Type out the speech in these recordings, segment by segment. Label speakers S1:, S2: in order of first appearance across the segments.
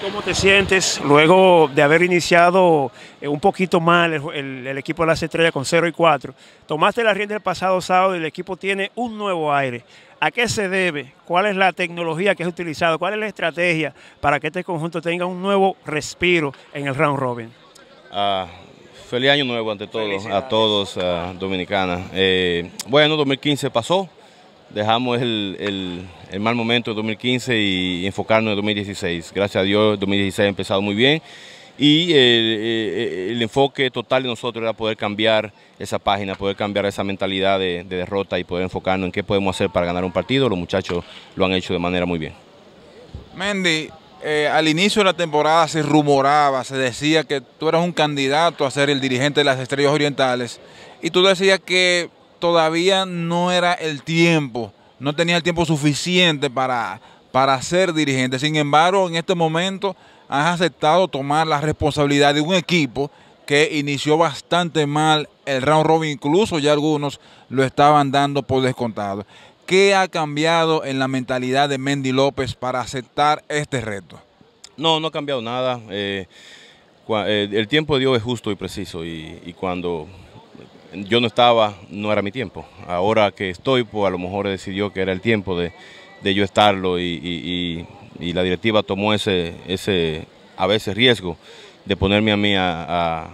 S1: ¿Cómo te sientes luego de haber iniciado eh, un poquito mal el, equipo de las estrellas con 0 y 4? Tomaste la rienda el pasado sábado y el equipo tiene un nuevo aire. ¿A qué se debe? ¿Cuál es la tecnología que has utilizado? ¿Cuál es la estrategia para que este conjunto tenga un nuevo respiro
S2: en el round robin? Ah, Feliz año nuevo ante todos, a todos a Dominicana. Eh, bueno, 2015 pasó, dejamos el, mal momento de 2015 y enfocarnos en 2016. Gracias a Dios, 2016 ha empezado muy bien y eh, eh, el, enfoque total de nosotros era poder cambiar esa página, poder cambiar esa mentalidad de, de derrota y poder enfocarnos en qué podemos hacer para ganar un partido. Los muchachos lo han hecho de manera muy bien.
S3: Mendy, eh, al inicio de la temporada se rumoraba, se decía que tú eras un candidato a ser el dirigente de las Estrellas Orientales y tú decías que todavía no era el tiempo, no tenía el tiempo suficiente para, para ser dirigente. Sin embargo, en este momento has aceptado tomar la responsabilidad de un equipo que inició bastante mal el round robin, incluso ya algunos lo estaban dando por descontado. ¿Qué ha cambiado en la mentalidad de Mendy López para aceptar este reto?
S2: No, no ha cambiado nada. Eh, eh, el tiempo de Dios es justo y preciso y, cuando yo no estaba, no era mi tiempo. Ahora que estoy, pues a lo mejor decidió que era el tiempo de, yo estarlo y, la directiva tomó ese, ese a veces riesgo de ponerme a mí a,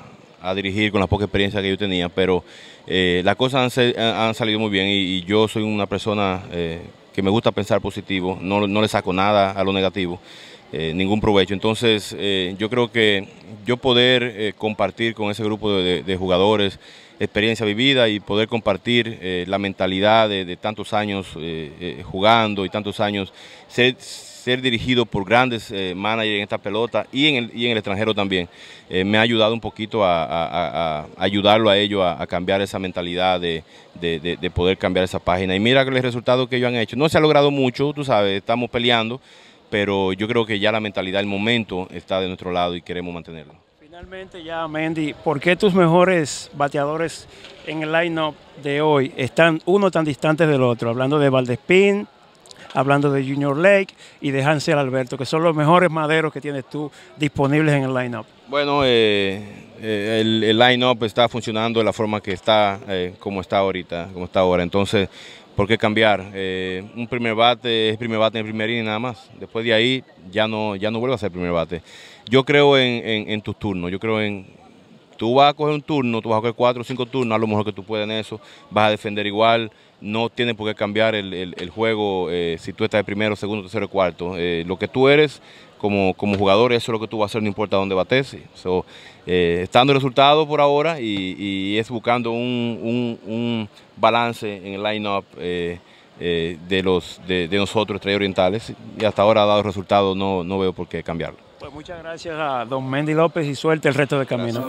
S2: dirigir con la poca experiencia que yo tenía, pero eh, las cosas han, han, salido muy bien y, yo soy una persona eh, que me gusta pensar positivo, no, no, le saco nada a lo negativo, eh, ningún provecho. Entonces yo creo que yo poder eh, compartir con ese grupo de, jugadores experiencia vivida y poder compartir eh, la mentalidad de, tantos años eh, jugando y tantos años ser, dirigido por grandes managers en esta pelota y en el, extranjero también, me ha ayudado un poquito a, ayudarlo a ellos a, cambiar esa mentalidad de, poder cambiar esa página. Y mira el resultado que ellos han hecho. No se ha logrado mucho, tú sabes, estamos peleando pero yo creo que ya la mentalidad, el momento está de nuestro lado y queremos mantenerlo.
S1: Finalmente ya, Mendy, ¿por qué tus mejores bateadores en el line-up de hoy están uno tan distantes del otro? Hablando de Valdespín, hablando de Junior Lake y de Hansel Alberto, que son los mejores maderos que tienes tú disponibles en el line-up.
S2: Bueno, eh, eh, el, line-up está funcionando de la forma que está, eh, como está ahorita, como está ahora. Entonces, ¿por qué cambiar? Eh, un primer bate es primer bate en el primer inning nada más. Después de ahí ya no, ya no vuelve a ser primer bate. Yo creo en, en, en tus turnos, yo creo en, Tú vas a coger un turno, tú vas a coger cuatro o cinco turnos, a lo mejor que tú puedes en eso, vas a defender igual, no tienes por qué cambiar el, juego eh, si tú estás de primero, segundo, tercero, cuarto. Eh, lo que tú eres como, como jugador, eso es lo que tú vas a hacer, no importa dónde bates. So, eh, estando el resultado por ahora y, es buscando un, balance en el line-up. Eh, de, los, de, nosotros, tres Orientales, y hasta ahora ha dado resultados, no, no veo por qué cambiarlo.
S1: Pues muchas gracias a don Mendy López y suerte el resto del camino.